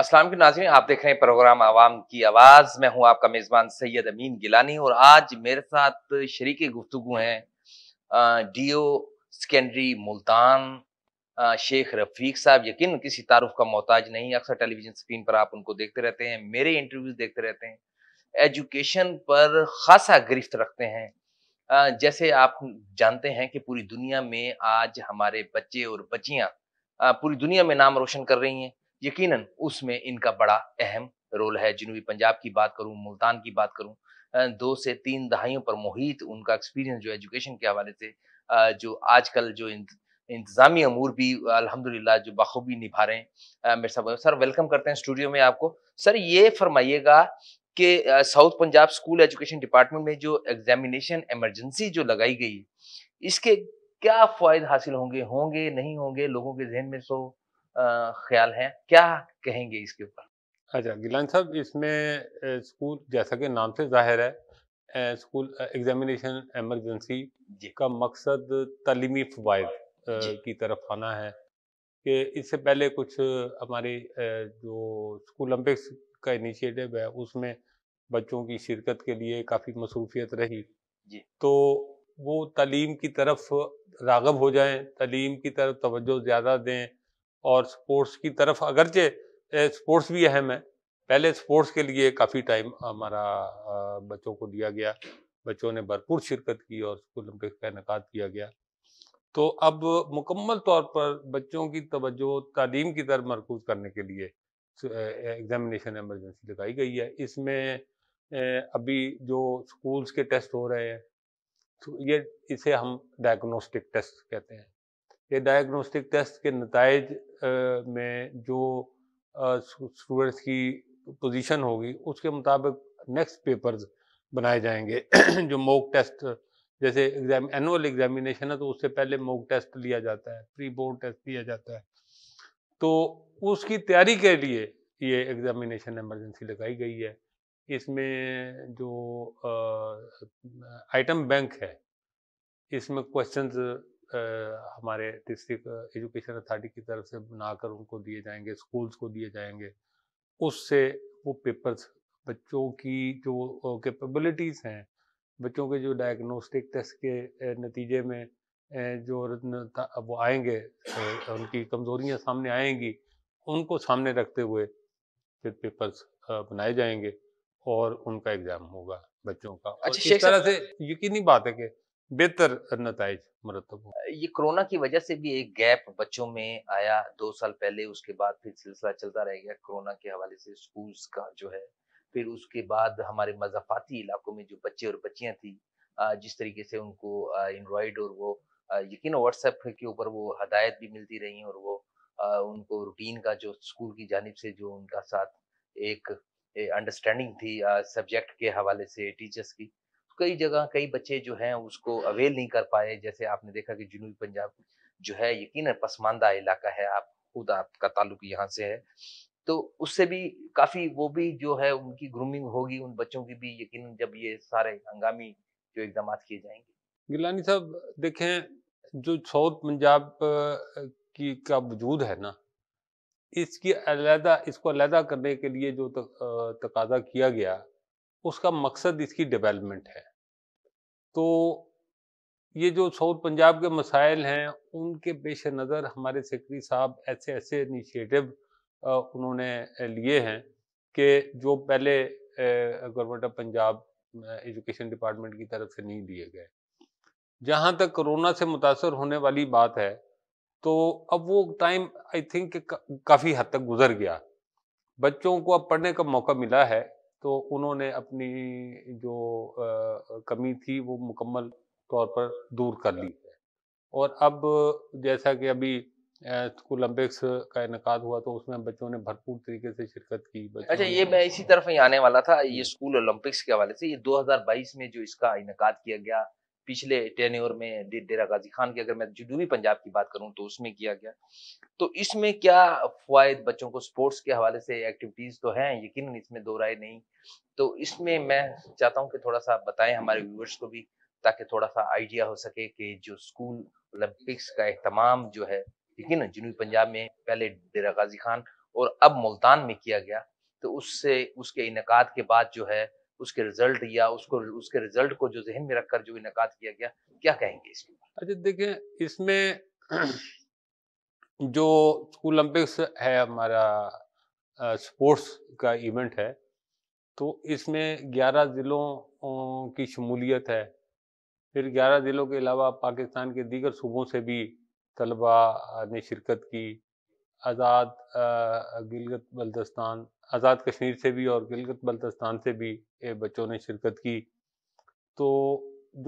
असलम के नाजी आप देख रहे हैं प्रोग्राम आवाम की आवाज़ मैं हूं आपका मेज़बान सैयद अमीन गिलानी और आज मेरे साथ शरीक गुफ्तु हैं D O secondary Multan Sheikh Rafiq साहब यकीन किसी तारुफ का मोहताज नहीं अक्सर टेलीविज़न स्क्रीन पर आप उनको देखते रहते हैं मेरे इंटरव्यूज़ देखते रहते हैं एजुकेशन पर खासा गिरफ्त रखते हैं जैसे आप जानते हैं कि पूरी दुनिया में आज हमारे बच्चे और बच्चियाँ पूरी दुनिया में नाम रोशन कर रही हैं यकीनन उसमें इनका बड़ा अहम रोल है जनूबी पंजाब की बात करूँ मुल्तान की बात करूँ दो से तीन दहाइयों पर मोहित उनका एक्सपीरियंस जो एजुकेशन के हवाले से जो आजकल जो इंतजामी अमूर भी अलहमदिल्ला जो बखूबी निभा रहे हैं मेरे साहब सर वेलकम करते हैं स्टूडियो में आपको सर ये फरमाइएगा कि south Punjab school education department में जो एग्जामिनेशन एमरजेंसी जो लगाई गई इसके क्या फ़ायदे हासिल होंगे होंगे नहीं होंगे लोगों के जहन में सो ख्याल है क्या कहेंगे इसके ऊपर अच्छा गिलान साहब इसमें स्कूल जैसा कि नाम से जाहिर है स्कूल एग्जामिनेशन एमरजेंसी का मकसद तलीमी फवायद की तरफ आना है कि इससे पहले कुछ हमारी जो स्कूल ओलम्पिक्स का इनिशिएटिव है उसमें बच्चों की शिरकत के लिए काफ़ी मसरूफियत रही तो वो तलीम की तरफ रागब हो जाएं तलीम की तरफ तवज्जो ज़्यादा दें और स्पोर्ट्स की तरफ अगरचे स्पोर्ट्स भी अहम है पहले स्पोर्ट्स के लिए काफ़ी टाइम हमारा बच्चों को दिया गया बच्चों ने भरपूर शिरकत की और स्कूल का इनका किया गया तो अब मुकम्मल तौर पर बच्चों की तवज्जो तालीम की तरफ मरकूज करने के लिए एग्जामिनेशन एमरजेंसी लगाई गई है इसमें अभी जो स्कूल्स के टेस्ट हो रहे हैं तो ये इसे हम डायग्नोस्टिक टेस्ट कहते हैं ये डायग्नोस्टिक टेस्ट के नतज में जो स्टूडेंट्स की पोजीशन होगी उसके मुताबिक नेक्स्ट पेपर्स बनाए जाएंगे जो मॉक टेस्ट जैसे एग्जाम एनुअल एग्जामिनेशन है तो उससे पहले मॉक टेस्ट लिया जाता है प्री बोर्ड टेस्ट लिया जाता है तो उसकी तैयारी के लिए ये एग्जामिनेशन एमरजेंसी लगाई गई है इसमें जो आइटम बैंक है इसमें क्वेश्चंस हमारे डिस्ट्रिक्ट एजुकेशन अथॉरिटी की तरफ से बनाकर उनको दिए जाएंगे स्कूल्स को दिए जाएंगे उससे वो पेपर्स बच्चों की जो कैपेबिलिटीज़ हैं बच्चों के जो डायग्नोस्टिक टेस्ट के नतीजे में जो वो आएंगे उनकी कमजोरियां सामने आएंगी उनको सामने रखते हुए फिर पेपर्स बनाए जाएंगे और उनका एग्जाम होगा बच्चों का अच्छा, इस तरह से यकीनी बात है कि बेहतर नतज मरतब ये कोरोना की वजह से भी एक गैप बच्चों में आया दो साल पहले उसके बाद फिर सिलसिला चलता रह गया कोरोना के हवाले से स्कूल्स का जो है फिर उसके बाद हमारे मजाफाती इलाकों में जो बच्चे और बच्चियां थी जिस तरीके से उनको एंड्रॉयड और वो यकीन व्हाट्सएप के ऊपर वो हदायत भी मिलती रही और वो उनको रूटीन का जो स्कूल की जानब से जो उनका साथ एक अंडरस्टैंडिंग थी सब्जेक्ट के हवाले से टीचर्स की कई जगह कई बच्चे जो हैं उसको अवेल नहीं कर पाए जैसे आपने देखा कि जुनूबी पंजाब जो है यकीन पसमानदा इलाका है आप खुद आपका ताल्लुक यहाँ से है तो उससे भी काफ़ी वो भी जो है उनकी ग्रूमिंग होगी उन बच्चों की भी यकीन जब ये सारे हंगामी जो इकदाम किए जाएंगे गिलानी साहब देखें जो साउथ पंजाब की का वजूद है ना इसकी अलहदा इसको अलहदा करने के लिए जो तक, तकाजा किया गया उसका मकसद इसकी डेवलपमेंट है तो ये जो साउथ पंजाब के मसाइल हैं उनके पेश नज़र हमारे सेक्रेटरी साहब ऐसे ऐसे इनिशिएटिव उन्होंने लिए हैं कि जो पहले government of Punjab education department की तरफ से नहीं दिए गए जहाँ तक कोरोना से मुतासर होने वाली बात है तो अब वो टाइम आई थिंक काफ़ी हद तक गुजर गया बच्चों को अब पढ़ने का मौका मिला है तो उन्होंने अपनी जो आ, कमी थी वो मुकम्मल तौर पर दूर कर ली है और अब जैसा कि अभी ओलंपिक्स का इनका हुआ तो उसमें बच्चों ने भरपूर तरीके से शिरकत की अच्छा ये मैं इसी तरफ ही आने वाला था ये स्कूल ओलंपिक्स के हवाले से ये 2022 में जो इसका इनका किया गया पिछले टेन ओवर में डेरा गाजी खान की अगर मैं जुनूबी पंजाब की बात करूँ तो उसमें किया गया तो इसमें क्या फायद बच्चों को स्पोर्ट्स के हवाले से एक्टिविटीज़ तो हैं यकीन इसमें दो राय नहीं तो इसमें मैं चाहता हूँ कि थोड़ा सा बताएं हमारे व्यूवर्स को भी ताकि थोड़ा सा आइडिया हो सके कि जो स्कूल ओलंपिक्स का अहतमाम जो है ठीक जुनूबी पंजाब में पहले डेरा गाजी खान और अब मुल्तान में किया गया तो उससे उसके इनका के बाद जो है उसके रिजल्ट या उसको उसके रिजल्ट को जो जहन में रखकर जो इनका किया गया क्या कहेंगे इसमें अच्छा देखिए इसमें जो ओलंपिक्स है हमारा स्पोर्ट्स का इवेंट है तो इसमें 11 ज़िलों की शमूलियत है फिर 11 ज़िलों के अलावा पाकिस्तान के दीगर सूबों से भी तलबा ने शिरकत की आज़ाद गिलगत बल्तिस्तान आज़ाद कश्मीर से भी और गिलगत बल्तस्तान से भी बच्चों ने शिरकत की तो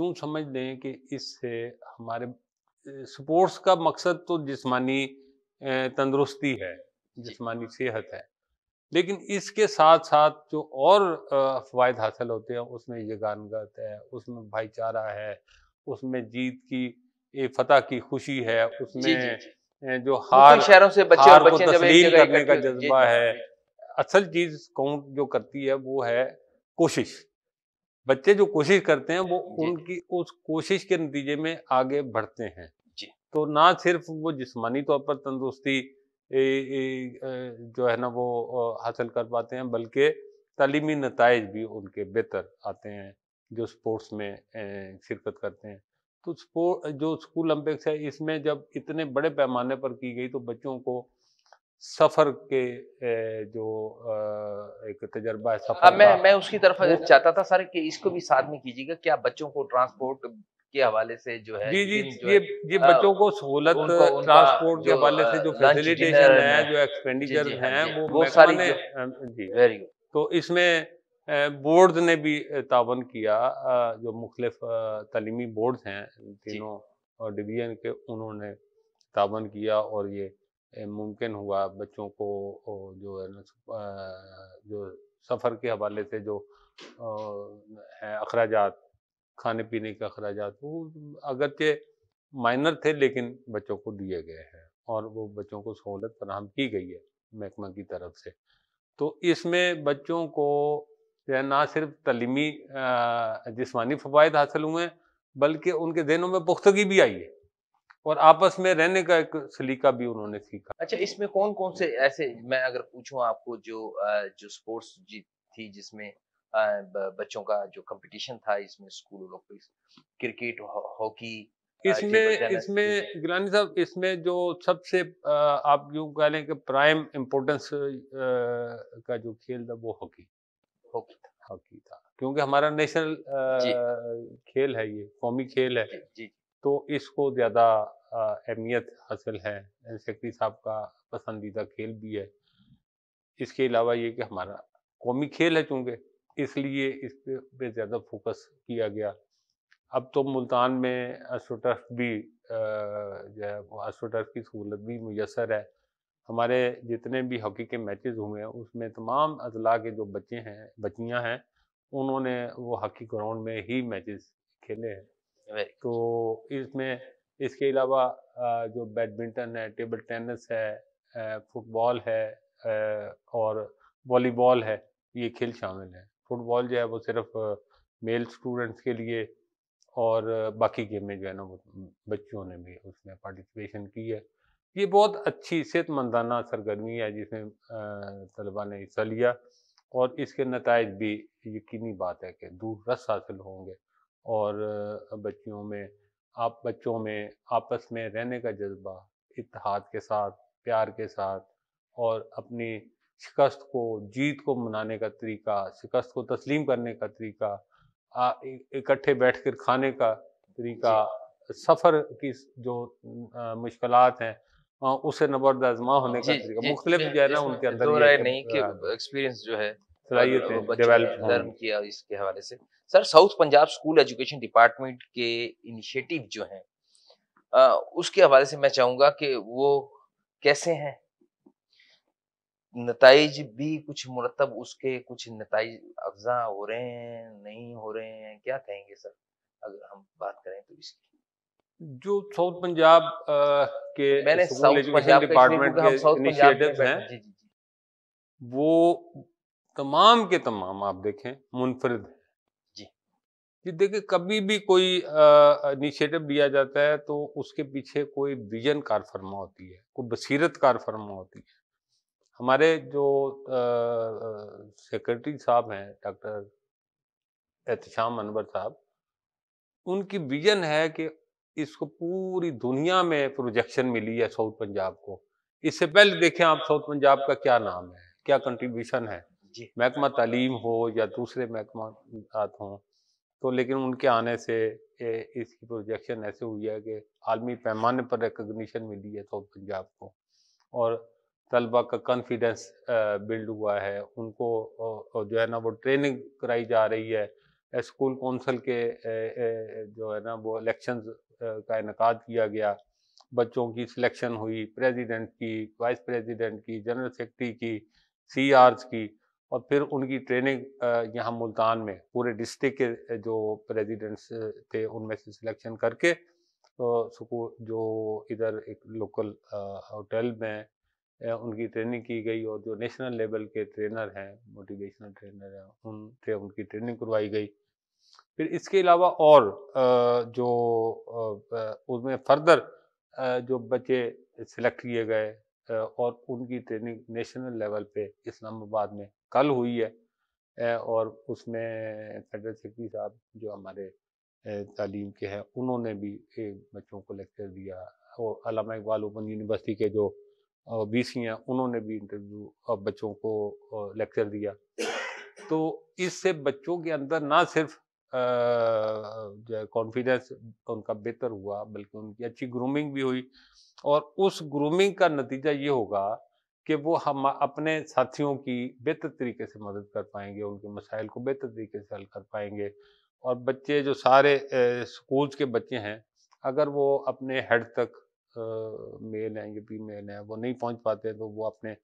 यूँ समझ लें कि इससे हमारे स्पोर्ट्स का मकसद तो जिस्मानी तंदरुस्ती है जिस्मानी सेहत है लेकिन इसके साथ साथ जो और फ़वाद हासिल होते हैं उसमें यगानगत है उसमें भाईचारा है उसमें जीत की फतह की खुशी है उसमें जी, जी, जी। जो हार शहरों से बच्चे हार बच्चे को तस्लील करने का जज्बा है असल चीज काउंट जो करती है वो है कोशिश बच्चे जो कोशिश करते हैं वो उनकी उस कोशिश के नतीजे में आगे बढ़ते हैं तो ना सिर्फ वो जिस्मानी तौर पर तंदुरुस्ती जो है ना वो हासिल कर पाते हैं बल्कि तलीमी नतज भी उनके बेहतर आते हैं जो स्पोर्ट्स में शिरकत करते हैं तो स्पोर्ट जो स्कूल ओलंपिक्स है इसमें जब इतने बड़े पैमाने पर की गई तो बच्चों को सफर के जो एक तजर्बा है सफर हाँ, मैं मैं उसकी तरफ चाहता था सर कि इसको भी साथ में कीजिएगा क्या बच्चों को ट्रांसपोर्ट के हवाले से जो है जी जी ये ये हाँ, बच्चों को सहूलत ट्रांसपोर्ट के हवाले से जो फैसिलिटेशन है जो एक्सपेंडिचर हाँ, है वो सारी जी वेरी गुड तो इसमें बोर्ड ने भी तावन किया जो मुख्तलिफ तलीमी बोर्ड हैं तीनों डिवीजन के उन्होंने तावन किया और ये मुमकिन हुआ बच्चों को जो है जो सफ़र के हवाले से जो अखराज खाने पीने के अखराज वो अगरचे माइनर थे लेकिन बच्चों को दिए गए हैं और वो बच्चों को सहूलत फराहम की गई है महकमा की तरफ से तो इसमें बच्चों को जो है ना सिर्फ तलीमी जिसमानी फवायद हासिल हुए हैं बल्कि उनके जहनों में पुख्तगी भी आई है और आपस में रहने का एक सलीका भी उन्होंने सीखा अच्छा इसमें कौन कौन से ऐसे मैं अगर पूछूं आपको जो जो स्पोर्ट्स जी थी जिसमें बच्चों का जो कंपटीशन था इसमें स्कूल क्रिकेट हॉकी इसमें इसमें गिलानी साहब इसमें जो सबसे आप यूँ कह लें कि प्राइम इम्पोर्टेंस का जो खेल था वो हॉकी हॉकी हॉकी था क्योंकि हमारा नेशनल खेल है ये कौमी खेल है जी तो इसको ज़्यादा अहमियत हासिल है सेक्रेटरी साहब का पसंदीदा खेल भी है इसके अलावा ये कि हमारा कौमी खेल है चूंकि इसलिए इस पे ज़्यादा फोकस किया गया अब तो मुल्तान में अस्ट्रोटर्फ भी जो है अस्ट्रोटर्फ की सहूलत भी मैसर है हमारे जितने भी हॉकी के मैचेस हुए हैं उसमें तमाम अजला के जो बच्चे हैं बच्चियां हैं उन्होंने वो हॉकी ग्राउंड में ही मैचेस खेले हैं तो इसमें इसके अलावा जो बैडमिंटन है टेबल टेनिस है फुटबॉल है और वॉलीबॉल है ये खेल शामिल है फुटबॉल जो है वो सिर्फ मेल स्टूडेंट्स के लिए और बाकी गेमें जो है ना बच्चों ने भी उसमें पार्टिसिपेशन की है ये बहुत अच्छी सेहतमंदाना सरगर्मी है जिसमें तलबा ने हिस्सा लिया और इसके नतज भी यकीनी बात है कि दूर रस हासिल होंगे और बच्चियों में आप बच्चों में आपस में रहने का जज्बा इतिहाद के साथ प्यार के साथ और अपनी शिकस्त को जीत को मनाने का तरीका शिकस्त को तस्लीम करने का तरीका इकट्ठे बैठ कर खाने का तरीका सफ़र की जो मुश्किल हैं हाँ, उसे नबर्द आजमा होने का तरीका मुख्तलिफ हाँ। जो है ना उनके अंदर नहीं कि एक्सपीरियंस जो है डेवलप किया इसके हवाले से sir south Punjab school education department के इनिशिएटिव जो हैं उसके हवाले से मैं चाहूंगा कि वो कैसे हैं नतज भी कुछ मुरतब उसके कुछ नतज अफजा हो रहे हैं नहीं हो रहे हैं क्या कहेंगे सर अगर हम बात करें तो इसकी जो साउथ पंजाब के डिपार्टमेंट के इनिशिएटिव्स तो हैं वो तमाम के तमाम आप देखें मुनफरद जी देखिए कभी भी कोई इनिशिएटिव दिया जाता है तो उसके पीछे कोई विजन कार फरमा होती है कोई बसीरत कार फरमा होती है हमारे जो सेक्रेटरी साहब हैं डॉक्टर एहतम अनवर साहब उनकी विजन है कि इसको पूरी दुनिया में प्रोजेक्शन मिली है साउथ पंजाब को इससे पहले देखें आप साउथ पंजाब का क्या नाम है क्या कंट्रीब्यूशन है महकमा तालीम हो या दूसरे महकमा हों तो लेकिन उनके आने से ए, इसकी प्रोजेक्शन ऐसे हुई है कि आलमी पैमाने पर रिकग्निशन मिली है साउथ पंजाब को और तलबा का कॉन्फिडेंस बिल्ड हुआ है उनको जो है ना वो ट्रेनिंग कराई जा रही है स्कूल काउंसिल के जो है ना वो इलेक्शंस का इनका किया गया बच्चों की सिलेक्शन हुई प्रेसिडेंट की वाइस प्रेसिडेंट की जनरल सेक्रेटरी की सी की और फिर उनकी ट्रेनिंग यहाँ मुल्तान में पूरे डिस्ट्रिक्ट के जो प्रेसिडेंट्स थे उनमें से सिलेक्शन करके तो जो इधर एक लोकल होटल में उनकी ट्रेनिंग की गई और जो नेशनल लेवल के ट्रेनर हैं मोटिवेशनल ट्रेनर हैं उनसे उनकी ट्रेनिंग करवाई गई फिर इसके अलावा और जो उसमें फर्दर जो बच्चे सिलेक्ट किए गए और उनकी ट्रेनिंग नेशनल लेवल पे इस्लामाबाद में कल हुई है और उसमें फेडरल सेक्रेटरी साहब जो हमारे तालीम के हैं उन्होंने भी बच्चों को लेक्चर दिया और अलामा इकबाल ओपन यूनिवर्सिटी के जो बी सी हैं उन्होंने भी इंटरव्यू बच्चों को लेक्चर दिया तो इससे बच्चों के अंदर ना सिर्फ जो है कॉन्फिडेंस उनका बेहतर हुआ बल्कि उनकी अच्छी ग्रूमिंग भी हुई और उस ग्रूमिंग का नतीजा ये होगा कि वो हम अपने साथियों की बेहतर तरीके से मदद कर पाएंगे उनके मसाइल को बेहतर तरीके से हल कर पाएंगे और बच्चे जो सारे स्कूल्स के बच्चे हैं अगर वो अपने हेड तक मेल हैं या फीमेल हैं वो नहीं पहुंच पाते तो वो अपने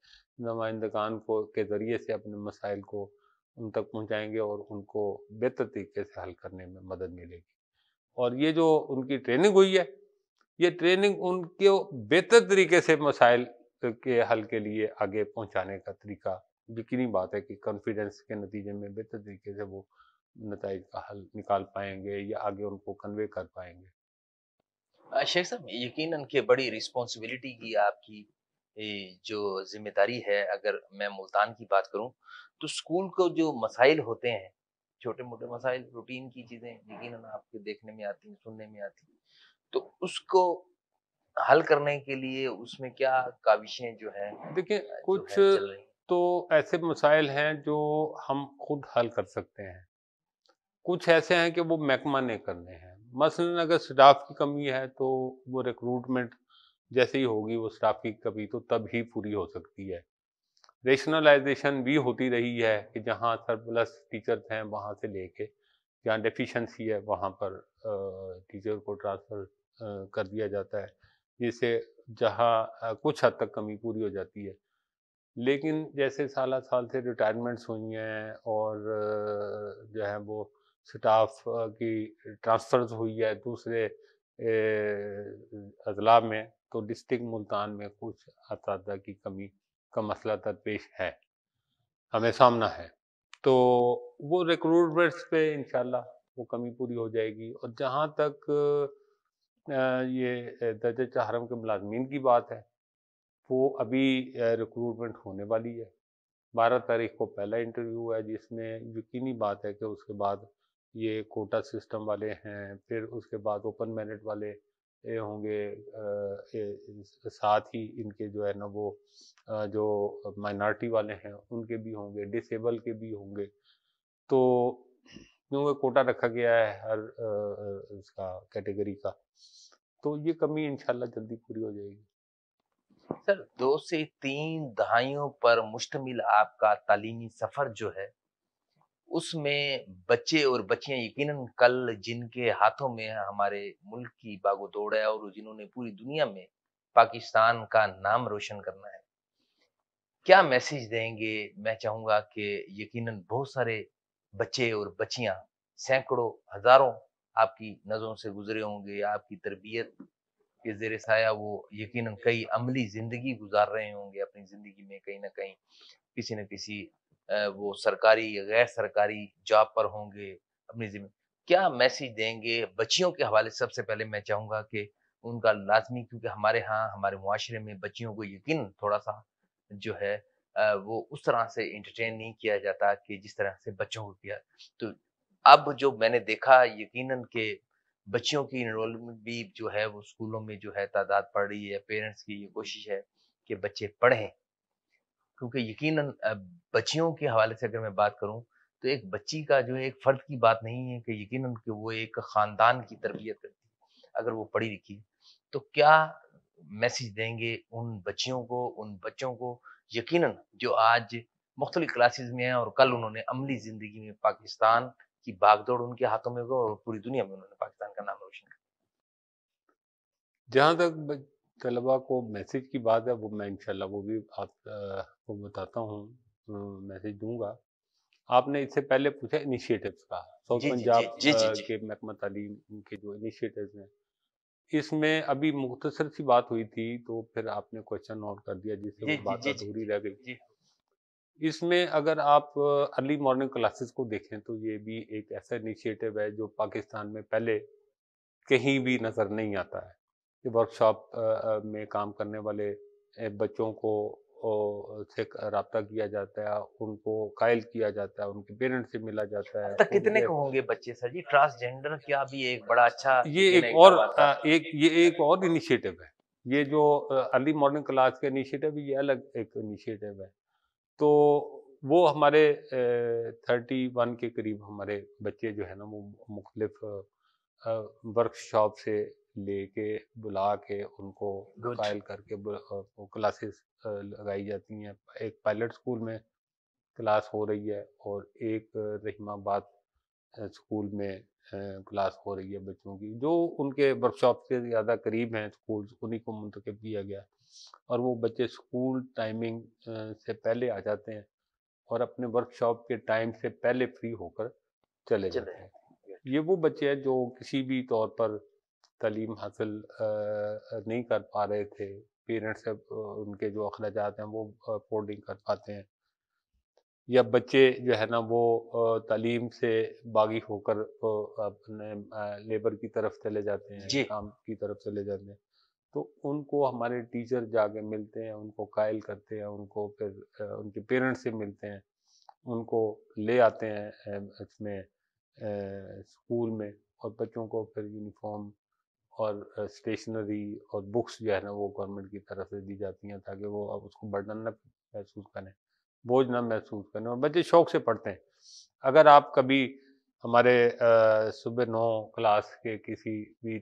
नुमाइंदगान को के ज़रिए से अपने मसाइल को उन तक पहुंचाएंगे और उनको बेहतर तरीके से हल करने में मदद मिलेगी और ये जो उनकी ट्रेनिंग हुई है ये ट्रेनिंग उनके बेहतर तरीके से मसाइल के हल के लिए आगे पहुंचाने का तरीका यकीनी बात है कि कॉन्फिडेंस के नतीजे में बेहतर तरीके से वो नतज का हल निकाल पाएंगे या आगे उनको कन्वे कर पाएंगे शेख साहब यकीन के बड़ी रिस्पॉन्सिबिलिटी की आपकी जो जिम्मेदारी है अगर मैं मुल्तान की बात करूं तो स्कूल को जो मसाइल होते हैं छोटे मोटे मसाइल रूटीन की चीज़ें यकीन आपके देखने में आती हैं सुनने में आती हैं तो उसको हल करने के लिए उसमें क्या काविशें जो हैं देखिए कुछ है तो ऐसे मसाइल हैं जो हम खुद हल कर सकते हैं कुछ ऐसे हैं कि वो महकमा ने करने हैं मसलन अगर स्टाफ की कमी है तो वो रिक्रूटमेंट जैसे ही होगी वो स्टाफ की कभी तो तब ही पूरी हो सकती है रेशनलाइजेशन भी होती रही है कि जहाँ सरप्लस टीचर्स हैं वहाँ से लेके जहाँ डेफिशिएंसी है वहाँ पर टीचर को ट्रांसफ़र कर दिया जाता है जिससे जहाँ कुछ हद तक कमी पूरी हो जाती है लेकिन जैसे साल साल से रिटायरमेंट्स हुई हैं और जो है वो स्टाफ की ट्रांसफ़र्स हुई है दूसरे अजला में तो डिस्ट्रिक्ट मुल्तान में कुछ इस की कमी का मसला दरपेश है हमें सामना है तो वो रिक्रूटमेंट्स पे इन वो कमी पूरी हो जाएगी और जहाँ तक ये दर्ज चहरम के मुलाजमीन की बात है वो अभी रिक्रूटमेंट होने वाली है बारह तारीख को पहला इंटरव्यू है जिसमें यकीनी बात है कि उसके बाद ये कोटा सिस्टम वाले हैं फिर उसके बाद ओपन मेरिट वाले होंगे साथ ही इनके जो है ना वो जो माइनॉरिटी वाले हैं उनके भी होंगे डिसेबल के भी होंगे तो क्योंकि कोटा रखा गया है हर इसका कैटेगरी का तो ये कमी इंशाल्लाह जल्दी पूरी हो जाएगी सर दो से तीन दहाइयों पर मुश्तमिल आपका तालीमी सफ़र जो है उसमें बच्चे और बच्चियां यकीनन कल जिनके हाथों में हमारे मुल्क की बागो दौड़ है और जिन्होंने पूरी दुनिया में पाकिस्तान का नाम रोशन करना है क्या मैसेज देंगे मैं चाहूंगा कि यकीनन बहुत सारे बच्चे और बच्चियां सैकड़ों हज़ारों आपकी नज़रों से गुजरे होंगे आपकी तरबियत के जेर साया वो यकीनन कई अमली ज़िंदगी गुजार रहे होंगे अपनी ज़िंदगी में कहीं ना कहीं किसी न किसी वो सरकारी या गैर सरकारी जॉब पर होंगे अपनी जिम्मे क्या मैसेज देंगे बच्चियों के हवाले सबसे पहले मैं चाहूँगा कि उनका लाजमी क्योंकि हमारे यहाँ हमारे माशरे में बच्चियों को यकीन थोड़ा सा जो है वो उस तरह से इंटरटेन नहीं किया जाता कि जिस तरह से बच्चों को किया तो अब जो मैंने देखा यकीनन के बच्चियों की इनरोलमेंट भी जो है वो स्कूलों में जो है तादाद पड़ रही है पेरेंट्स की ये कोशिश है कि बच्चे पढ़ें क्योंकि यकीनन बच्चियों के हवाले से अगर मैं बात करूँ तो एक बच्ची का जो एक फ़र्द की बात नहीं है कि यकीनन कि वो एक ख़ानदान की तरबियत करती अगर वो पढ़ी लिखी है तो क्या मैसेज देंगे उन बच्चियों को उन बच्चों को यकीनन जो आज मुख्तलि क्लासेज में हैं और कल उन्होंने अमली ज़िंदगी में पाकिस्तान की भागदौड़ उनके हाथों में होगा और पूरी दुनिया में उन्होंने पाकिस्तान का नाम रोशन किया जहाँ तक तलबा को मैसेज की बात है वो मैं इनशाला वो भी आप आपको बताता हूँ मैसेज दूंगा आपने इससे पहले पूछा इनिशिएटिव्स का साउथ पंजाब के महकमा तालीम के जो इनिशिएटिव्स हैं इसमें अभी मुख्तसर सी बात हुई थी तो फिर आपने क्वेश्चन नोट कर दिया जिससे वो बात अधूरी रह गई इसमें अगर आप अर्ली मॉर्निंग क्लासेस को देखें तो ये भी एक ऐसा इनिशिएटिव है जो पाकिस्तान में पहले कहीं भी नज़र नहीं आता है कि वर्कशॉप में काम करने वाले बच्चों को से रहा किया जाता है उनको कायल किया जाता है उनके पेरेंट्स से मिला जाता है तक कितने को होंगे बच्चे सर जी ट्रांसजेंडर क्या भी एक बड़ा अच्छा ये एक और हाँ, एक ये एक और इनिशिएटिव है ये जो अर्ली मॉर्निंग क्लास के इनिशिएटिव ये अलग एक इनिशिएटिव है तो वो हमारे थर्टी वन के करीब हमारे बच्चे जो है ना वो मुख्तलिफ वर्कशॉप से लेके बुला के उनको कायल करके क्लासेस लगाई जाती हैं एक पायलट स्कूल में क्लास हो रही है और एक रहीमाबाद स्कूल में क्लास हो रही है बच्चों की जो उनके वर्कशॉप से ज़्यादा करीब हैं स्कूल उन्हीं को मुंतखब किया गया और वो बच्चे स्कूल टाइमिंग से पहले आ जाते हैं और अपने वर्कशॉप के टाइम से पहले फ्री होकर चले, चले जाते हैं ये वो बच्चे हैं जो किसी भी तौर पर तलीम हासिल नहीं कर पा रहे थे पेरेंट्स से उनके जो अखराज हैं वो अफोर्ड नहीं कर पाते हैं या बच्चे जो है ना वो तालीम से बागी होकर अपने लेबर की तरफ चले जाते हैं काम की तरफ चले जाते हैं तो उनको हमारे टीचर जाके मिलते हैं उनको कायल करते हैं उनको फिर उनके पेरेंट्स से मिलते हैं उनको ले आते हैं इसमें स्कूल में और बच्चों को फिर यूनिफॉर्म और स्टेशनरी और बुक्स जो है ना वो गवर्नमेंट की तरफ से दी जाती हैं ताकि वो अब उसको बर्डन ना महसूस करें बोझ ना महसूस करें और बच्चे शौक से पढ़ते हैं अगर आप कभी हमारे सुबह नौ क्लास के किसी भी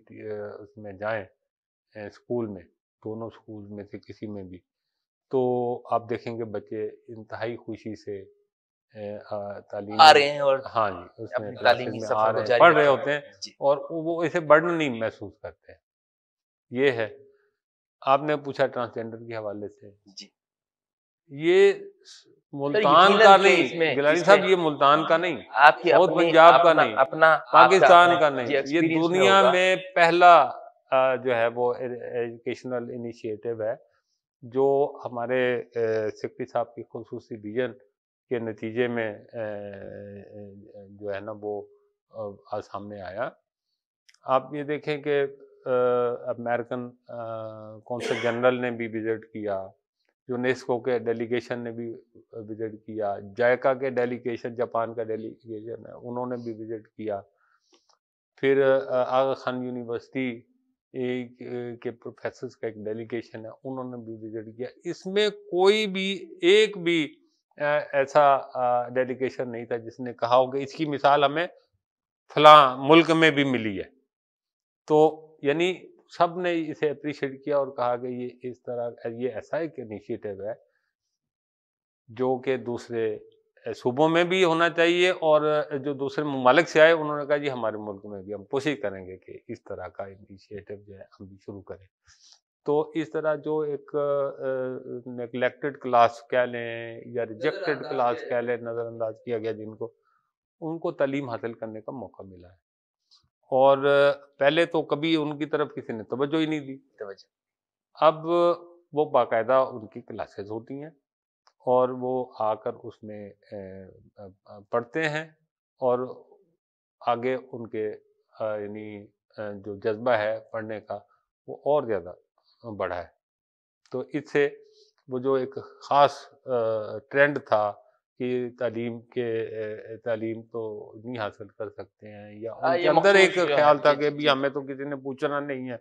उसमें जाएं स्कूल में दोनों स्कूल में से किसी में भी तो आप देखेंगे बच्चे इंतहाई खुशी से तालीम आ रहे हैं और हाँ जी उसमें तालीमी आ रहे हैं पढ़ रहे होते हैं और वो इसे बर्डन नहीं महसूस करते हैं ये है आपने पूछा ट्रांसजेंडर के हवाले से जी ये मुल्तान का नहीं गिलानी साहब ये मुल्तान का नहीं आपकी बहुत पंजाब का नहीं अपना पाकिस्तान का नहीं ये दुनिया में पहला जो है वो एजुकेशनल इनिशिएटिव है जो हमारे सिक्टी साहब की खसूसी विजन के नतीजे में जो है ना वो सामने आया आप ये देखें कि अमेरिकन कौंसल जनरल ने भी विज़िट किया यूनेस्को के डेलीगेशन ने भी विज़िट किया जायका के डेलीगेशन जापान का डेलीगेशन है उन्होंने भी विज़िट किया फिर आगा खान यूनिवर्सिटी के प्रोफेसर का एक डेलीगेशन है उन्होंने भी विज़िट किया इसमें कोई भी एक भी ऐसा डेडिकेशन नहीं था जिसने कहा होगा इसकी मिसाल हमें फला मुल्क में भी मिली है तो यानी सब ने इसे अप्रिशिएट किया और कहा कि ये इस तरह ये ऐसा एक इनिशिएटिव है जो कि दूसरे सूबों में भी होना चाहिए और जो दूसरे ममालिक से आए उन्होंने कहा जी हमारे मुल्क में भी हम कोशिश करेंगे कि इस तरह का इनिशिएटिव जो है हम भी शुरू करें तो इस तरह जो एक नेगलेक्टेड क्लास कह लें या रिजेक्टेड क्लास कह लें नज़रअंदाज किया गया जिनको उनको तलीम हासिल करने का मौका मिला है और पहले तो कभी उनकी तरफ किसी ने तवज्जो ही नहीं दी अब वो बाकायदा उनकी क्लासेस होती हैं और वो आकर उसमें पढ़ते हैं और आगे उनके यानी जो जज्बा है पढ़ने का वो और ज़्यादा बढ़ा है तो इससे वो जो एक ख़ास ट्रेंड था कि तालीम के तालीम तो नहीं हासिल कर सकते हैं या हाँ, उनके अंदर एक ख्याल था कि भी हमें तो किसी ने पूछना नहीं है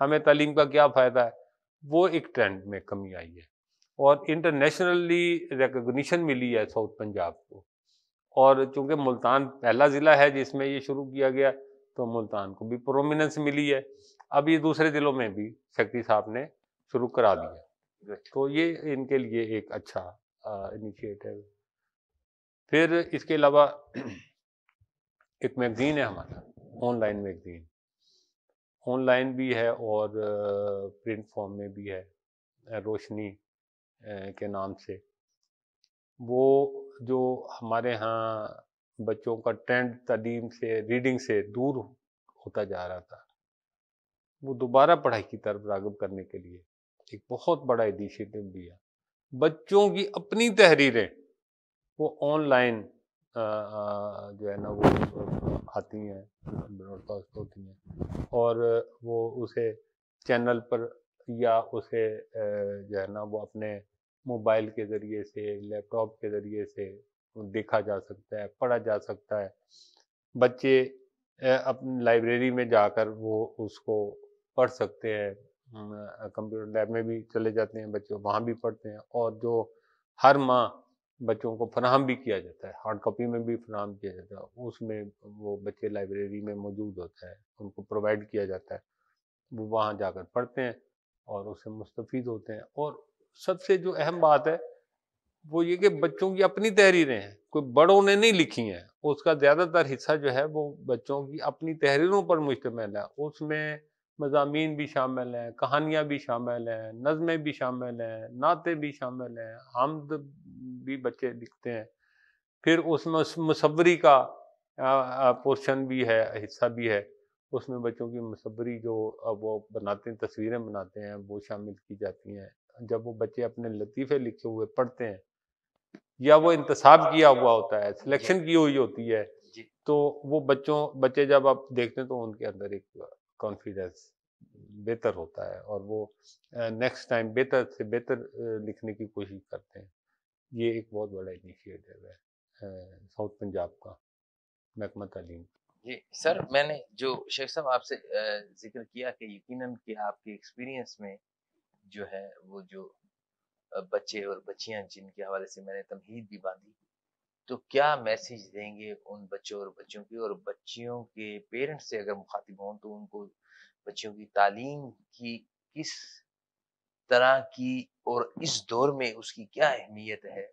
हमें तालीम का क्या फ़ायदा है वो एक ट्रेंड में कमी आई है और इंटरनेशनली रिकग्निशन मिली है साउथ पंजाब को और चूंकि मुल्तान पहला ज़िला है जिसमें ये शुरू किया गया तो मुल्तान को भी प्रोमिनेंस मिली है अब ये दूसरे जिलों में भी शक्ति साहब ने शुरू करा दिया तो ये इनके लिए एक अच्छा इनिशिएटिव फिर इसके अलावा एक मैगज़ीन है हमारा ऑनलाइन मैगज़ीन ऑनलाइन भी है और प्रिंट फॉर्म में भी है रोशनी के नाम से वो जो हमारे यहाँ बच्चों का ट्रेंड तलीम से रीडिंग से दूर होता जा रहा था वो दोबारा पढ़ाई की तरफ रागब करने के लिए एक बहुत बड़ा इनिशिएटिव लिया बच्चों की अपनी तहरीरें वो ऑनलाइन जो है ना वो आती हैं होती हैं और वो उसे चैनल पर या उसे जो है ना वो अपने मोबाइल के ज़रिए से लैपटॉप के ज़रिए से देखा जा सकता है पढ़ा जा सकता है बच्चे अपनी लाइब्रेरी में जाकर वो उसको पढ़ सकते हैं कंप्यूटर लैब में भी चले जाते हैं बच्चे वहाँ भी पढ़ते हैं और जो हर माह बच्चों को फराहम भी किया जाता है हार्ड कॉपी में भी फराहम किया जाता है उसमें वो बच्चे लाइब्रेरी में मौजूद होता है उनको प्रोवाइड किया जाता है वो वहाँ जाकर पढ़ते हैं और उससे मुस्तफ़ होते हैं और सबसे जो अहम बात है वो ये कि बच्चों की अपनी तहरीरें हैं कोई बड़ों ने नहीं लिखी हैं उसका ज़्यादातर हिस्सा जो है वो बच्चों की अपनी तहरीरों पर मुश्तमिल है उसमें मजामी भी शामिल हैं कहानियाँ भी शामिल हैं नज़में भी शामिल हैं नाते भी शामिल हैं हमद भी बच्चे लिखते हैं फिर उसमें मसवरी का पोर्शन भी है हिस्सा भी है उसमें बच्चों की मसवरी जो वो बनाते हैं तस्वीरें बनाते हैं वो शामिल की जाती हैं जब वो बच्चे अपने लतीफ़े लिखे हुए पढ़ते हैं या वो इंतसाब किया हुआ होता है सिलेक्शन की हुई होती है तो वो बच्चों बच्चे जब आप देखते हैं तो उनके अंदर एक कॉन्फिडेंस बेहतर होता है और वो नेक्स्ट टाइम बेहतर से बेहतर लिखने की कोशिश करते हैं ये एक बहुत बड़ा इनिशिएटिव है साउथ पंजाब का महकमा तलीम जी सर मैंने जो शेख साहब आपसे जिक्र किया कि यकीनन कि आपके एक्सपीरियंस में जो है वो जो बच्चे और बच्चियां जिनके हवाले से मैंने तमहीद भी बांधी तो क्या मैसेज देंगे उन बच्चों और बच्चों की और बच्चियों के पेरेंट्स से अगर मुखातिब हों तो उनको बच्चों की तालीम की किस तरह की और इस दौर में उसकी क्या अहमियत है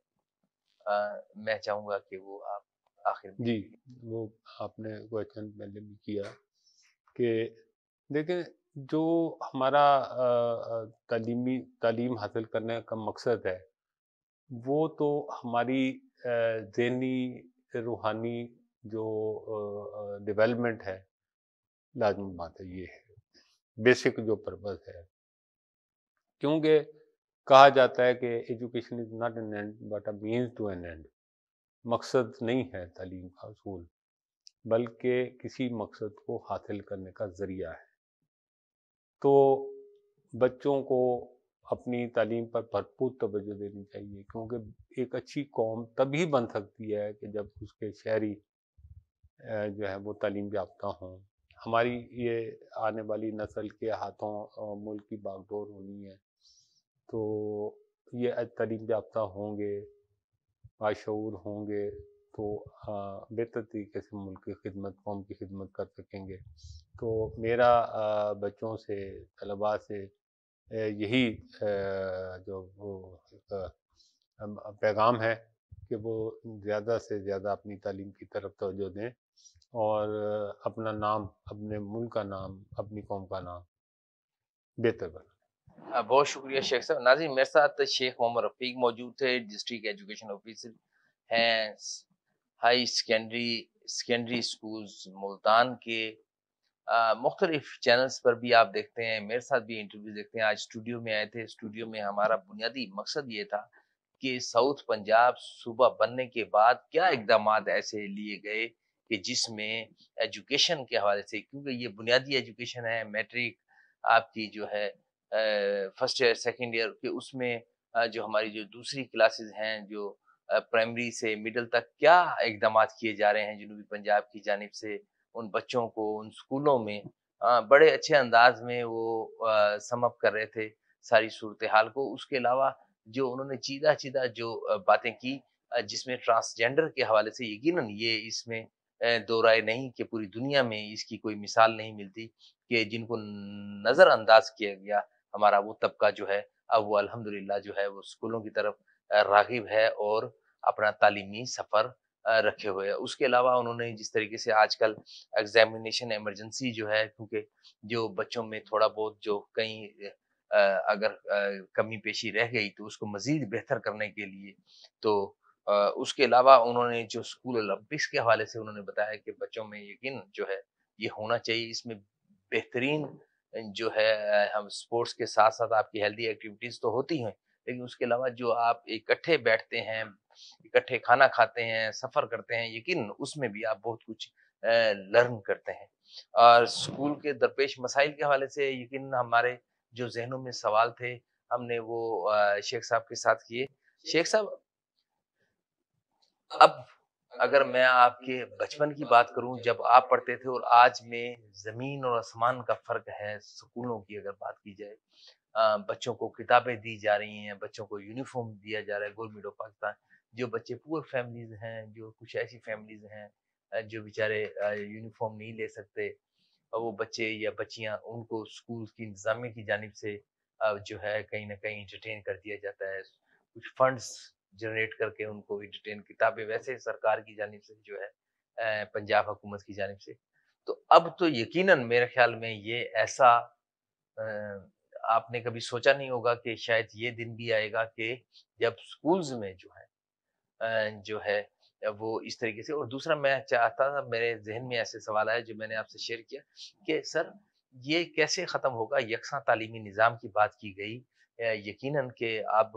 आ, मैं चाहूँगा कि वो आप आखिर जी वो आपने क्वेश्चन पहले भी किया कि देखें जो हमारा तलीमी तालीम हासिल करने का मकसद है वो तो हमारी जहनी रूहानी जो डेवलपमेंट है लाजम बात है ये है बेसिक जो पर्पज़ है क्योंकि कहा जाता है कि education is not an end but a means to an end मकसद नहीं है तालीम का असूल बल्कि किसी मकसद को हासिल करने का ज़रिया है तो बच्चों को अपनी तालीम पर भरपूर तोज्जो देनी चाहिए क्योंकि एक अच्छी कौम तभी बन सकती है कि जब उसके शहरी जो है वो तालीम याफ्ता हों हमारी ये आने वाली नस्ल के हाथों मुल्क की बागडोर होनी है तो ये तालीम याफ्ता होंगे बाशूर होंगे तो बेहतर तरीके से मुल्क की खिदमत कौम की खिदमत कर सकेंगे तो मेरा बच्चों से तलबा से यही जो वो पैगाम है कि वो ज़्यादा से ज़्यादा अपनी तालीम की तरफ तोजो दें और अपना नाम अपने मुल्क का नाम अपनी कौम का नाम बेहतर बनाएं हाँ, बहुत शुक्रिया शेख साहब नाजी मेरे साथ शेख मोहम्मद रफीक मौजूद थे डिस्ट्रिक्ट एजुकेशन ऑफिसर हैं high secondary secondary schools Multan के मुख्तलिफ चैनल्स पर भी आप देखते हैं मेरे साथ भी इंटरव्यू देखते हैं आज स्टूडियो में आए थे स्टूडियो में हमारा बुनियादी मकसद ये था कि साउथ पंजाब सूबा बनने के बाद क्या इकदाम ऐसे लिए गए कि जिसमें एजुकेशन के हवाले से क्योंकि ये बुनियादी एजुकेशन है मैट्रिक आपकी जो है फर्स्ट ईयर सेकेंड ईयर के उसमें जो हमारी जो दूसरी क्लासेस हैं जो प्राइमरी से मिडल तक क्या इकदाम किए जा रहे हैं जनूबी पंजाब की जानब से उन बच्चों को उन स्कूलों में आ, हाँ, बड़े अच्छे अंदाज में वो समप कर रहे थे सारी सूरत हाल को उसके अलावा जो उन्होंने चीदा चीदा जो बातें की जिसमें ट्रांसजेंडर के हवाले से यकीन ये इसमें दो राय नहीं कि पूरी दुनिया में इसकी कोई मिसाल नहीं मिलती कि जिनको नज़रअंदाज किया गया हमारा वो तबका जो है अब वो अलहमदिल्ला जो है वो स्कूलों की तरफ रागिब है और अपना तालीमी सफ़र रखे हुए हैं उसके अलावा उन्होंने जिस तरीके से आजकल एग्जामिनेशन इमरजेंसी जो है क्योंकि जो बच्चों में थोड़ा बहुत जो कहीं अगर कमी पेशी रह गई तो उसको मज़ीद बेहतर करने के लिए तो उसके अलावा उन्होंने जो स्कूल ओलंपिक्स के हवाले से उन्होंने बताया कि बच्चों में यकीन जो है ये होना चाहिए इसमें बेहतरीन जो है हम स्पोर्ट्स के साथ साथ आपकी हेल्दी एक्टिविटीज़ तो होती हैं लेकिन उसके अलावा जो आप इकट्ठे बैठते हैं इकट्ठे खाना खाते हैं सफ़र करते हैं यकीन उसमें भी आप बहुत कुछ लर्न करते हैं और स्कूल के दरपेश मसाइल के हवाले से यकीन हमारे जो जहनों में सवाल थे हमने वो शेख साहब के साथ किए शेख साहब अब अगर मैं आपके बचपन की बात करूं जब आप पढ़ते थे और आज में ज़मीन और आसमान का फ़र्क है स्कूलों की अगर बात की जाए बच्चों को किताबें दी जा रही हैं बच्चों को यूनिफॉर्म दिया जा रहा है गवर्नमेंट ऑफ पाकिस्तान जो बच्चे पुअर फैमिलीज हैं जो कुछ ऐसी फैमिलीज हैं जो बेचारे यूनिफॉर्म नहीं ले सकते और वो बच्चे या बच्चियां उनको स्कूल की इंतजामिया की जानब से जो है कहीं ना कहीं इंटरटेन कर दिया जाता है कुछ फंड्स जनरेट करके उनको इंटरटेन किताबें वैसे सरकार की जानब से जो है पंजाब हुकूमत की जानब से तो अब तो यकीनन मेरे ख्याल में ये ऐसा आपने कभी सोचा नहीं होगा कि शायद ये दिन भी आएगा कि जब स्कूल्स में जो है जो है वो इस तरीके से और दूसरा मैं चाहता था मेरे जहन में ऐसे सवाल आया जो मैंने आपसे शेयर किया कि सर ये कैसे ख़त्म होगा यकसा तालीमी निज़ाम की बात की गई यकीन के अब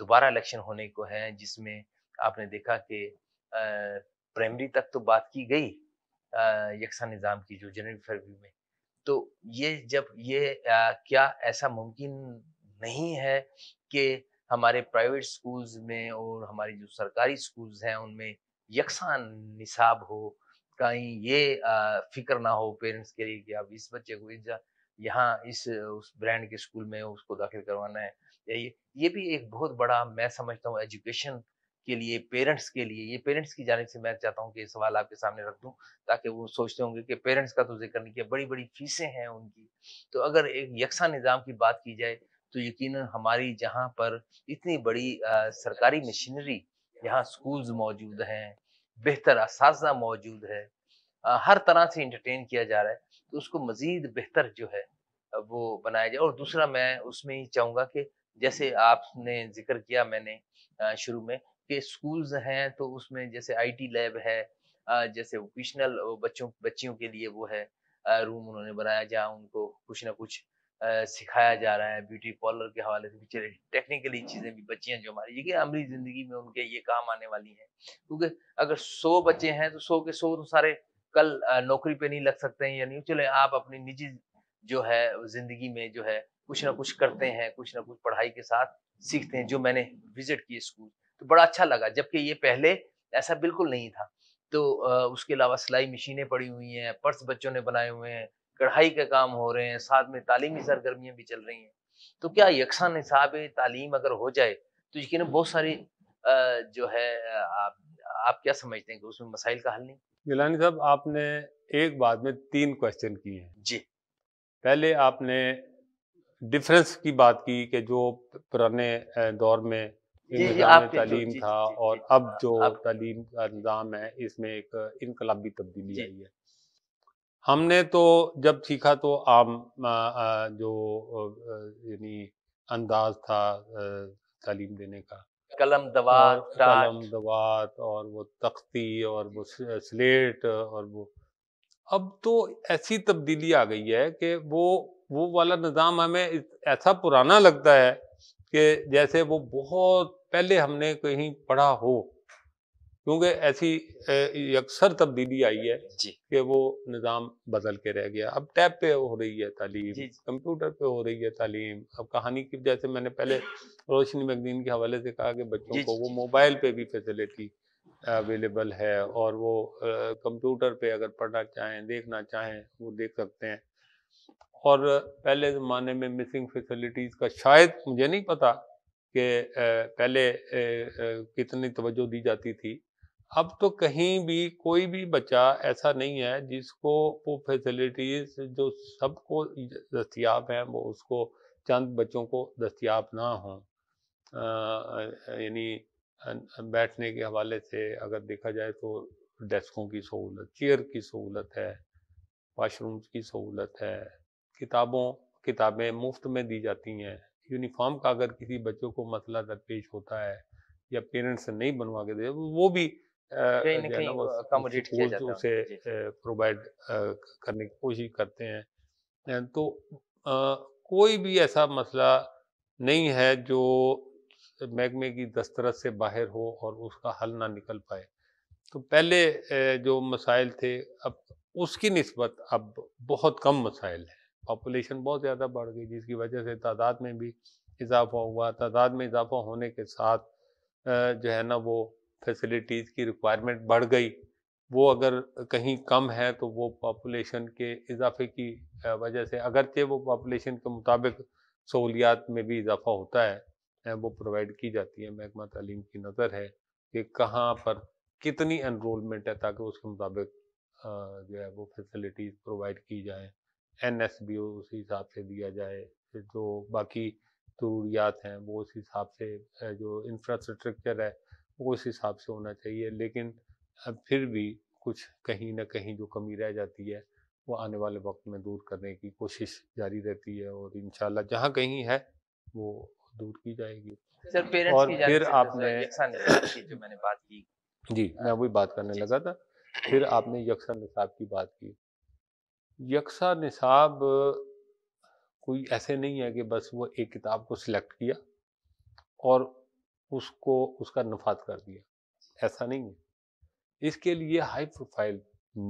दोबारा इलेक्शन होने को है जिसमें आपने देखा कि प्राइमरी तक तो बात की गई यकसा निज़ाम की जो जनवरी फरवरी में तो ये जब ये आ, क्या ऐसा मुमकिन नहीं है कि हमारे प्राइवेट स्कूल्स में और हमारी जो सरकारी स्कूल्स हैं उनमें यकसा निसाब हो कहीं ये फिक्र ना हो पेरेंट्स के लिए कि आप इस बच्चे को इस यहाँ इस उस ब्रांड के स्कूल में उसको दाखिल करवाना है या ये ये भी एक बहुत बड़ा मैं समझता हूँ एजुकेशन के लिए पेरेंट्स के लिए ये पेरेंट्स की जानब से मैं चाहता हूँ कि ये सवाल आपके सामने रख दूँ ताकि वो सोचते होंगे कि पेरेंट्स का तो जिक्र नहीं किया बड़ी बड़ी फीसें हैं उनकी तो अगर एक यकसा निज़ाम की बात की जाए तो यकीन हमारी जहाँ पर इतनी बड़ी आ, सरकारी मशीनरी यहाँ स्कूल्स मौजूद हैं बेहतर इस मौजूद है आ, हर तरह से इंटरटेन किया जा रहा है तो उसको मज़ीद बेहतर जो है वो बनाया जाए और दूसरा मैं उसमें ही चाहूँगा कि जैसे आपने जिक्र किया मैंने शुरू में कि स्कूल्स हैं तो उसमें जैसे आईटी लैब है जैसे वोकेशनल बच्चों बच्चियों के लिए वो है रूम उन्होंने बनाया जहाँ उनको कुछ ना कुछ सिखाया जा रहा है ब्यूटी पार्लर के हवाले से चले टेक्निकली चीज़ें भी बच्चियां जो हमारी ये अमली ज़िंदगी में उनके ये काम आने वाली हैं क्योंकि अगर सौ बच्चे हैं तो सौ के सौ तो सारे कल नौकरी पे नहीं लग सकते हैं या नहीं चले आप अपनी निजी जो है ज़िंदगी में जो है कुछ ना कुछ करते हैं कुछ ना कुछ पढ़ाई के साथ सीखते हैं जो मैंने विजिट किए स्कूल तो बड़ा अच्छा लगा जबकि ये पहले ऐसा बिल्कुल नहीं था तो उसके अलावा सिलाई मशीनें पड़ी हुई हैं पर्स बच्चों ने बनाए हुए हैं कढ़ाई के काम हो रहे हैं साथ में तालीमी सरगर्मियां भी चल रही हैं तो क्या यकसा निसाब तालीम अगर हो जाए तो यकीन बहुत सारी जो है आप आप क्या समझते हैं कि उसमें मसाइल का हल नहीं मिलानी साहब आपने एक बात में तीन क्वेश्चन किए हैं जी पहले आपने डिफरेंस की बात की कि जो पुराने दौर में तालीम था और अब जो तालीम का निज़ाम है इसमें एक इनकलाबी तब्दीली आई है हमने तो जब सीखा तो आम जो यानी अंदाज था तालीम देने का कलम दवात कलम दवात और वो तख्ती और वो स्लेट और वो अब तो ऐसी तब्दीली आ गई है कि वो वो वाला निज़ाम हमें ऐसा पुराना लगता है कि जैसे वो बहुत पहले हमने कहीं पढ़ा हो क्योंकि ऐसी अक्सर तब्दीली आई है कि वो निज़ाम बदल के रह गया अब टैब पे हो रही है तालीम कंप्यूटर पे हो रही है तालीम अब कहानी की जैसे मैंने पहले रोशनी मैगजीन के हवाले से कहा कि बच्चों को वो मोबाइल पे भी फैसिलिटी अवेलेबल है और वो कंप्यूटर पे अगर पढ़ना चाहें देखना चाहें वो देख सकते हैं और पहले ज़माने में मिसिंग फैसिलिटीज़ का शायद मुझे नहीं पता कि पहले कितनी तवज्जो दी जाती थी अब तो कहीं भी कोई भी बच्चा ऐसा नहीं है जिसको वो फैसिलिटीज़ जो सबको दस्तियाब हैं वो उसको चंद बच्चों को दस्तियाब ना हों यानी बैठने के हवाले से अगर देखा जाए तो डेस्कों की सहूलत चेयर की सहूलत है वाशरूम्स की सहूलत है किताबों किताबें मुफ्त में दी जाती हैं यूनिफॉर्म का अगर किसी बच्चों को मसला दरपेश होता है या पेरेंट्स नहीं बनवा के दे वो भी किया जाता है उसे प्रोवाइड करने की कोशिश करते हैं तो कोई भी ऐसा मसला नहीं है जो महकमे की दस्तरस से बाहर हो और उसका हल ना निकल पाए तो पहले जो मसाइल थे अब उसकी नस्बत अब बहुत कम मसाइल हैं पॉपुलेशन बहुत ज़्यादा बढ़ गई जिसकी वजह से तादाद में भी इजाफा हुआ तादाद में इजाफा होने के साथ जो है ना वो फैसिलिटीज़ की रिक्वायरमेंट बढ़ गई वो अगर कहीं कम है तो वो पॉपुलेशन के इजाफे की वजह से अगरचे वो पॉपुलेशन के मुताबिक सहूलियात में भी इजाफा होता है वो प्रोवाइड की जाती है महकमा तालीम की नज़र है कि कहाँ पर कितनी एनरोलमेंट है ताकि उसके मुताबिक जो है वो फैसिलिटीज़ प्रोवाइड की जाए एन एस बी उस हिसाब से दिया जाए जो बाकी ज़रूरियात हैं वो उस हिसाब से जो इंफ्रास्ट्रक्चर है वो उस हिसाब से होना चाहिए लेकिन अब फिर भी कुछ कहीं ना कहीं जो कमी रह जाती है वो आने वाले वक्त में दूर करने की कोशिश जारी रहती है और इन जहाँ कहीं है वो दूर की जाएगी सर और की फिर तो आपने जो मैंने बात की जी मैं वही बात करने लगा था फिर आपने यकसा निसाब की बात की यकसा निसाब कोई ऐसे नहीं है कि बस वो एक किताब को सिलेक्ट किया और उसको उसका नफात कर दिया ऐसा नहीं है इसके लिए हाई प्रोफाइल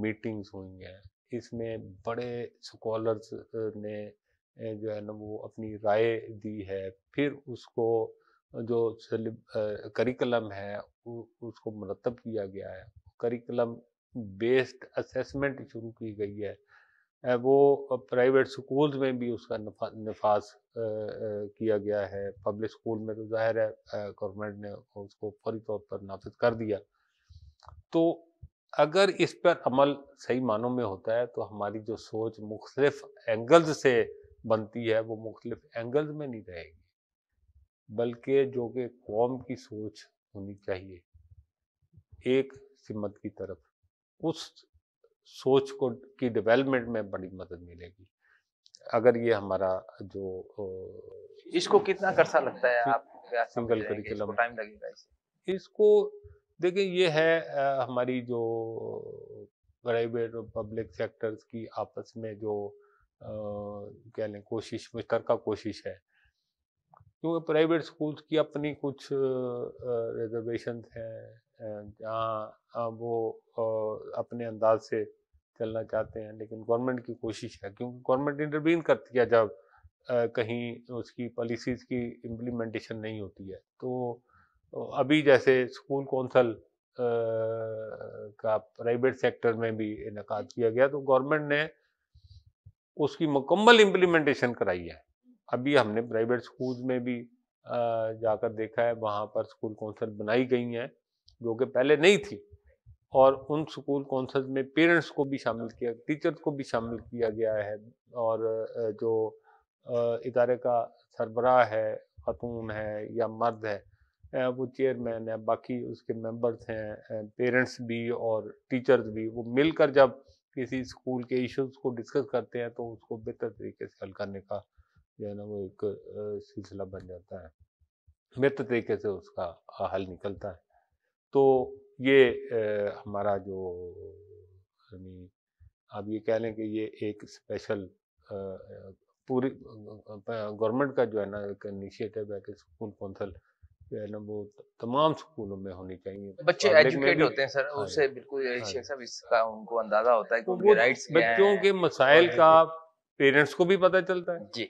मीटिंग्स हुई हैं इसमें बड़े स्कॉलर्स ने जो है ना वो अपनी राय दी है फिर उसको जो करिकुलम है उसको मरतब किया गया है करिकुलम बेस्ड असेसमेंट शुरू की गई है वो प्राइवेट स्कूल्स में भी उसका नफाज किया गया है पब्लिक स्कूल में तो जाहिर है गवर्नमेंट ने उसको फौरी तौर पर नाफिज कर दिया तो अगर इस पर अमल सही मानों में होता है तो हमारी जो सोच मुख्तलिफ एंगल्स से बनती है वो मुख्तलिफ एंगल्स में नहीं रहेगी बल्कि जो कि कौम की सोच होनी चाहिए एक सिमत की तरफ उस सोच को की डेवलपमेंट में बड़ी मदद मिलेगी अगर ये हमारा जो इसको कितना कर्सा लगता है आप सिंगल करिकुलम टाइम लगेगा इसे इसको देखिए ये है आ, हमारी जो प्राइवेट और पब्लिक सेक्टर्स की आपस में जो कह लें कोशिश मुश्तर कोशिश है क्योंकि प्राइवेट स्कूल्स की अपनी कुछ रिजर्वेशन हैं जहाँ वो आ, अपने अंदाज से निकलना चाहते हैं लेकिन गवर्नमेंट की कोशिश है क्योंकि गवर्नमेंट इंटरवीन करती है जब आ, कहीं उसकी पॉलिसीज़ की इम्प्लीमेंटेशन नहीं होती है तो अभी जैसे स्कूल कौंसल का प्राइवेट सेक्टर में भी इनका किया गया तो गवर्नमेंट ने उसकी मुकम्मल इम्प्लीमेंटेशन कराई है अभी हमने प्राइवेट स्कूल में भी जाकर देखा है वहाँ पर स्कूल कौंसल बनाई गई हैं जो कि पहले नहीं थी और उन स्कूल काउंसिल में पेरेंट्स को भी शामिल किया टीचर्स को भी शामिल किया गया है और जो इदारे का सरबराह है ख़तून है या मर्द है वो चेयरमैन है बाकी उसके मेंबर्स हैं पेरेंट्स भी और टीचर्स भी वो मिलकर जब किसी स्कूल के इश्यूज को डिस्कस करते हैं तो उसको बेहतर तरीके से हल करने का जो है ना वो एक सिलसिला बन जाता है बेहतर तरीके से उसका हल निकलता है तो ये आ, हमारा जो यानी आप ये कह लें कि ये एक स्पेशल आ, पूरी गवर्नमेंट का जो है ना एक इनिशिएटिव है कि स्कूल कौंसल जो है ना वो तमाम स्कूलों में होनी चाहिए बच्चे एजुकेट होते हैं सर हाँ उससे बिल्कुल सब इसका हाँ उनको अंदाजा होता है कि तो उनके राइट्स बच्चों के मसाइल का पेरेंट्स को भी पता चलता है जी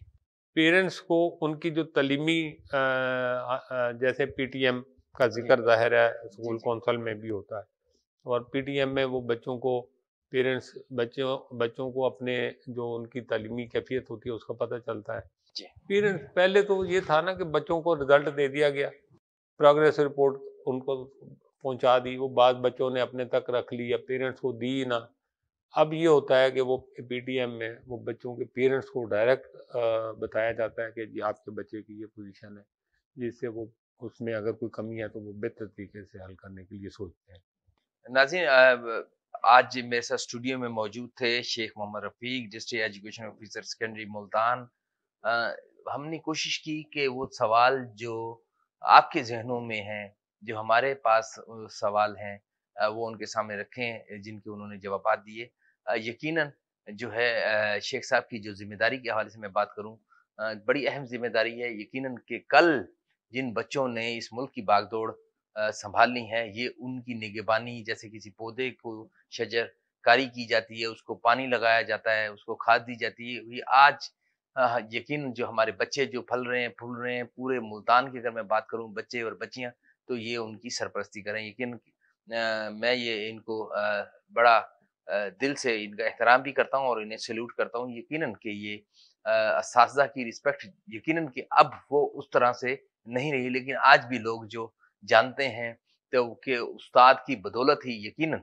पेरेंट्स को उनकी जो तलीमी जैसे पीटीएम का जिक्र जाहिर है स्कूल कौंसल में भी होता है और पीटीएम में वो बच्चों को पेरेंट्स बच्चों बच्चों को अपने जो उनकी तलीमी कैफियत होती है उसका पता चलता है पेरेंट्स पहले तो ये था ना कि बच्चों को रिजल्ट दे दिया गया प्रोग्रेस रिपोर्ट उनको पहुंचा दी वो बाद बच्चों ने अपने तक रख ली या पेरेंट्स को दी ना अब ये होता है कि वो पी में वो बच्चों के पेरेंट्स को डायरेक्ट बताया जाता है कि जी आपके बच्चे की ये पोजिशन है जिससे वो उसमें अगर कोई कमी है तो वो बेहतर तरीके से हल करने के लिए सोचते हैं नाजिन आज मेरे साथ स्टूडियो में मौजूद थे Sheikh Mohammad Rafiq district education officer secondary Multan हमने कोशिश की कि वो सवाल जो आपके जहनों में हैं जो हमारे पास सवाल हैं वो उनके सामने रखें जिनके उन्होंने जवाब दिए यकीनन जो है शेख साहब की जो जिम्मेदारी के हवाले से मैं बात करूं बड़ी अहम जिम्मेदारी है यकीनन कि कल जिन बच्चों ने इस मुल्क की बागदौड़ संभालनी है ये उनकी निगेबानी जैसे किसी पौधे को शजर कारी की जाती है उसको पानी लगाया जाता है उसको खाद दी जाती है ये आज यकीन जो हमारे बच्चे जो फल रहे हैं फूल रहे हैं पूरे मुल्तान की अगर मैं बात करूं बच्चे और बच्चियां तो ये उनकी सरपरस्ती करें यकीन मैं ये इनको आ, बड़ा आ, दिल से इनका एहतराम भी करता हूँ और इन्हें सल्यूट करता हूँ यकीन कि ये इस की रिस्पेक्ट यकीन कि अब वो उस तरह से नहीं रही लेकिन आज भी लोग जो जानते हैं तो के उस्ताद की बदौलत ही यकीन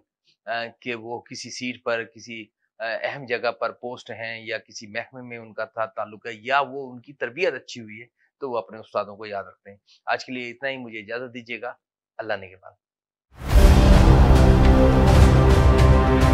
कि वो किसी सीट पर किसी अहम जगह पर पोस्ट हैं या किसी महकमे में उनका था ताल्लुक है या वो उनकी तरबियत अच्छी हुई है तो वो अपने उस्तादों को याद रखते हैं आज के लिए इतना ही मुझे इजाज़त दीजिएगा अल्लाह ने के बाद